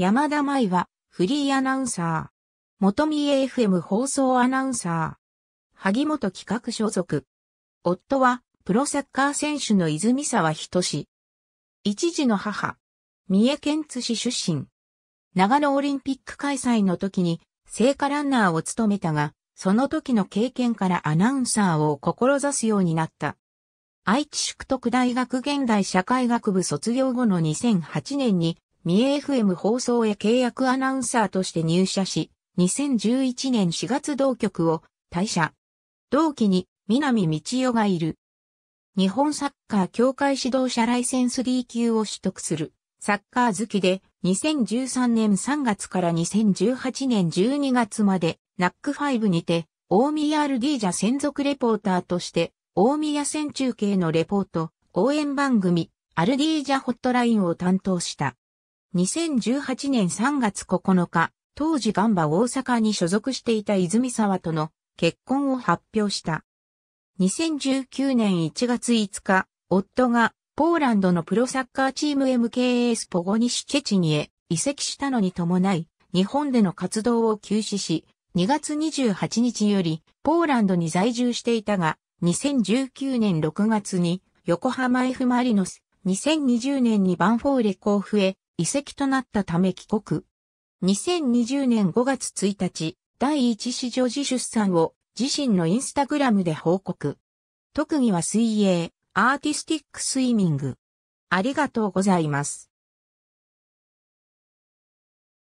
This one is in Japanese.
山田舞は、フリーアナウンサー。元見 FM 放送アナウンサー。萩本企画所属。夫は、プロサッカー選手の泉沢仁志。一児の母。三重県津市出身。長野オリンピック開催の時に、聖火ランナーを務めたが、その時の経験からアナウンサーを志すようになった。愛知宿徳大学現代社会学部卒業後の2008年に三重 FM 放送へ契約アナウンサーとして入社し、2011年4月同局を退社。同期に南道夫がいる。日本サッカー協会指導者ライセンス D 級を取得する。サッカー好きで2013年3月から2018年12月までナック5にて大宮アルディージャ専属レポーターとして大宮戦中継のレポート、応援番組、アルディージャホットラインを担当した。2018年3月9日、当時ガンバ大阪に所属していた泉沢との結婚を発表した。2019年1月5日、夫がポーランドのプロサッカーチーム MKS ポゴニシチェチニへ移籍したのに伴い、日本での活動を休止し、2月28日よりポーランドに在住していたが、2019年6月に横浜 F マリノス、2020年にバンフォーレ甲府へ遺跡となったため帰国。2020年5月1日、第一子女児出産を自身のインスタグラムで報告。特技は水泳、アーティスティックスイミング。ありがとうございます。